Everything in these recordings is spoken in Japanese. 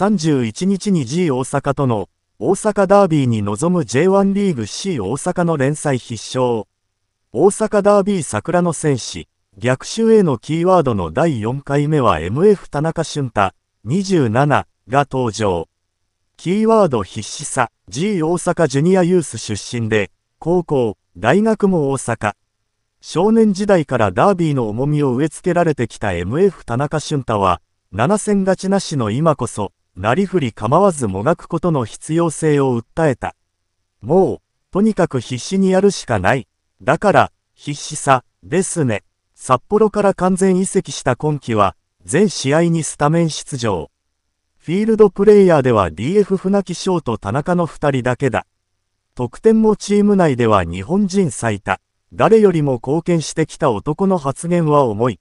31日に G 大阪との大阪ダービーに臨む J1 リーグ C 大阪の連載必勝。大阪ダービー桜の戦士、逆襲へのキーワードの第4回目は MF 田中俊太27が登場。キーワード必死さ、G 大阪ジュニアユース出身で、高校、大学も大阪。少年時代からダービーの重みを植え付けられてきた MF 田中俊太は、7戦勝ちなしの今こそ、なりふり構わずもがくことの必要性を訴えた。もう、とにかく必死にやるしかない。だから、必死さ、ですね。札幌から完全移籍した今季は、全試合にスタメン出場。フィールドプレイヤーでは DF 船木翔と田中の2人だけだ。得点もチーム内では日本人最多。誰よりも貢献してきた男の発言は重い。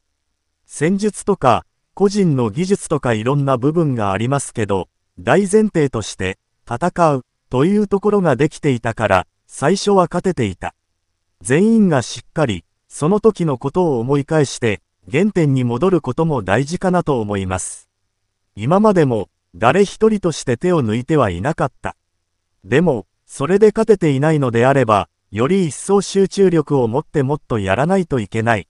戦術とか、個人の技術とかいろんな部分がありますけど、大前提として、戦う、というところができていたから、最初は勝てていた。全員がしっかり、その時のことを思い返して、原点に戻ることも大事かなと思います。今までも、誰一人として手を抜いてはいなかった。でも、それで勝てていないのであれば、より一層集中力を持ってもっとやらないといけない。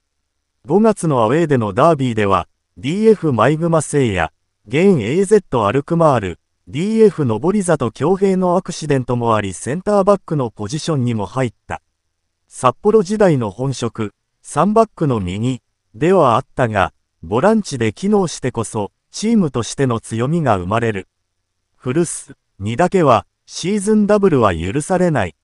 5月のアウェーでのダービーでは、DF マイグマ星や、現 AZ アルクマール、DF 上り座と強兵のアクシデントもありセンターバックのポジションにも入った。札幌時代の本職、3バックの右、ではあったが、ボランチで機能してこそ、チームとしての強みが生まれる。古巣、にだけは、シーズンダブルは許されない。